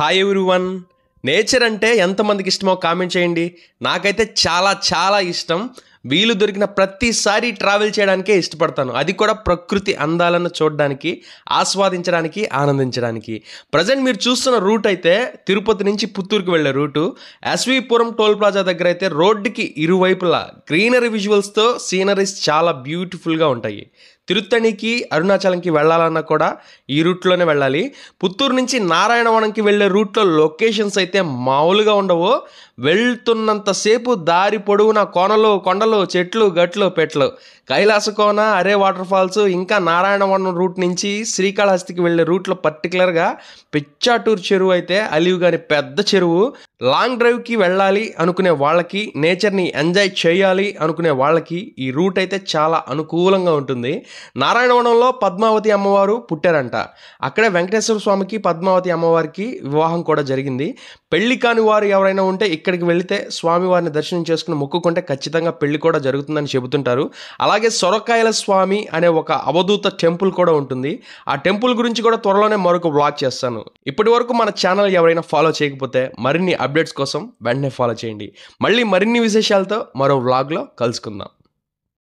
hi one nature అంటే ఎంతమందికి ఇష్టమో కామెంట్ చేయండి నాకైతే చాలా చాలా ఇష్టం వీలు దొరికిన ప్రతిసారి ట్రావెల్ చేయడానికే ఇష్టపడతాను అది కూడా ప్రకృతి అందాలను చూడడానికి ఆస్వాదించడానికి ఆనందించడానికి ప్రజెంట్ మీరు చూస్తున్న రూట్ అయితే తిరుపతి నుంచి పుత్తూరుకి వెళ్ళే రూటు ఎస్వీపురం టోల్ ప్లాజా దగ్గర అయితే రోడ్డుకి ఇరువైపులా గ్రీనరీ విజువల్స్తో సీనరీస్ చాలా బ్యూటిఫుల్గా ఉంటాయి తిరుత్తణికి అరుణాచలంకి వెళ్ళాలన్నా కూడా ఈ రూట్లోనే వెళ్ళాలి పుత్తూరు నుంచి నారాయణవనంకి వెళ్ళే రూట్లో లొకేషన్స్ అయితే మామూలుగా ఉండవు వెళ్తున్నంతసేపు దారి పొడవునా కోనలో కొండలు కొండలు చెట్లు గట్లు పెట్లు కైలాసకోన అరే వాటర్ ఫాల్స్ ఇంకా నారాయణవనం రూట్ నుంచి శ్రీకాళహస్తికి వెళ్ళే రూట్లో పర్టికులర్గా పిచ్చాటూర్ చెరువు అయితే అలివ్ గారి పెద్ద చెరువు లాంగ్ డ్రైవ్కి వెళ్ళాలి అనుకునే వాళ్ళకి నేచర్ని ఎంజాయ్ చేయాలి అనుకునే వాళ్ళకి ఈ రూట్ అయితే చాలా అనుకూలంగా ఉంటుంది నారాయణవనంలో పద్మావతి అమ్మవారు పుట్టారంట అక్కడే వెంకటేశ్వర స్వామికి పద్మావతి అమ్మవారికి వివాహం కూడా జరిగింది పెళ్లి కాని వారు ఎవరైనా ఉంటే ఇక్కడికి వెళితే స్వామివారిని దర్శనం చేసుకుని మొక్కుకుంటే ఖచ్చితంగా పెళ్లి కూడా జరుగుతుందని చెబుతుంటారు అలాగే సొరకాయల స్వామి అనే ఒక అవధూత టెంపుల్ కూడా ఉంటుంది ఆ టెంపుల్ గురించి కూడా త్వరలోనే మరొక బ్లాగ్ చేస్తాను ఇప్పటి వరకు మన ఛానల్ ఎవరైనా ఫాలో చేయకపోతే మరిన్ని అప్డేట్స్ కోసం వెంటనే ఫాలో చేయండి మళ్ళీ మరిన్ని విశేషాలతో మరో వ్లాగ్లో కలుసుకుందాం